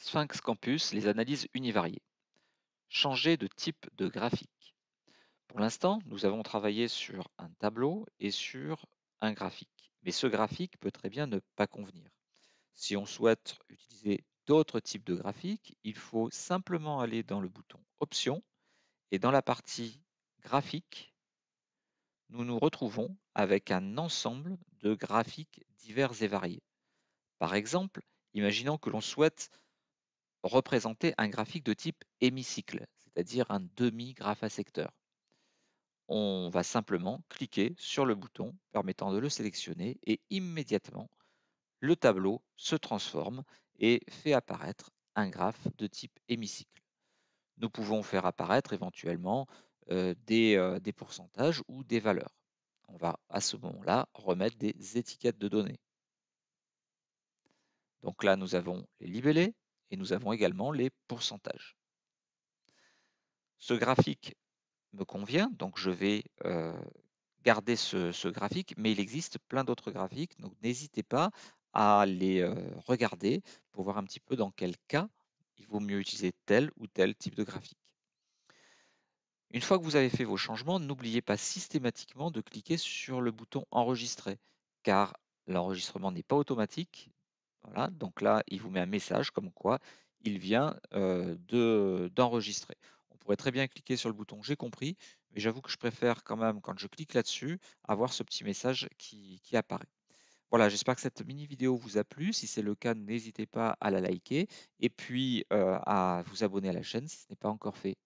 Sphinx Campus les analyses univariées. Changer de type de graphique. Pour l'instant, nous avons travaillé sur un tableau et sur un graphique. Mais ce graphique peut très bien ne pas convenir. Si on souhaite utiliser d'autres types de graphiques, il faut simplement aller dans le bouton Options et dans la partie Graphique, nous nous retrouvons avec un ensemble de graphiques divers et variés. Par exemple, imaginons que l'on souhaite représenter un graphique de type hémicycle, c'est-à-dire un demi-graphe à secteur. On va simplement cliquer sur le bouton permettant de le sélectionner et immédiatement, le tableau se transforme et fait apparaître un graphe de type hémicycle. Nous pouvons faire apparaître éventuellement euh, euh, des pourcentages ou des valeurs. On va à ce moment-là remettre des étiquettes de données. Donc là, nous avons les libellés, et nous avons également les pourcentages. Ce graphique me convient, donc je vais euh, garder ce, graphique, mais il existe plein d'autres graphiques, donc n'hésitez pas à les euh, regarder pour voir un petit peu dans quel cas il vaut mieux utiliser tel ou tel type de graphique. Une fois que vous avez fait vos changements, n'oubliez pas systématiquement de cliquer sur le bouton enregistrer, car l'enregistrement n'est pas automatique, voilà, donc là, il vous met un message comme quoi il vient de, d'enregistrer. On pourrait très bien cliquer sur le bouton J'ai compris, mais j'avoue que je préfère quand même, quand je clique là-dessus, avoir ce petit message qui, apparaît. Voilà, j'espère que cette mini vidéo vous a plu. Si c'est le cas, n'hésitez pas à la liker et puis à vous abonner à la chaîne si ce n'est pas encore fait.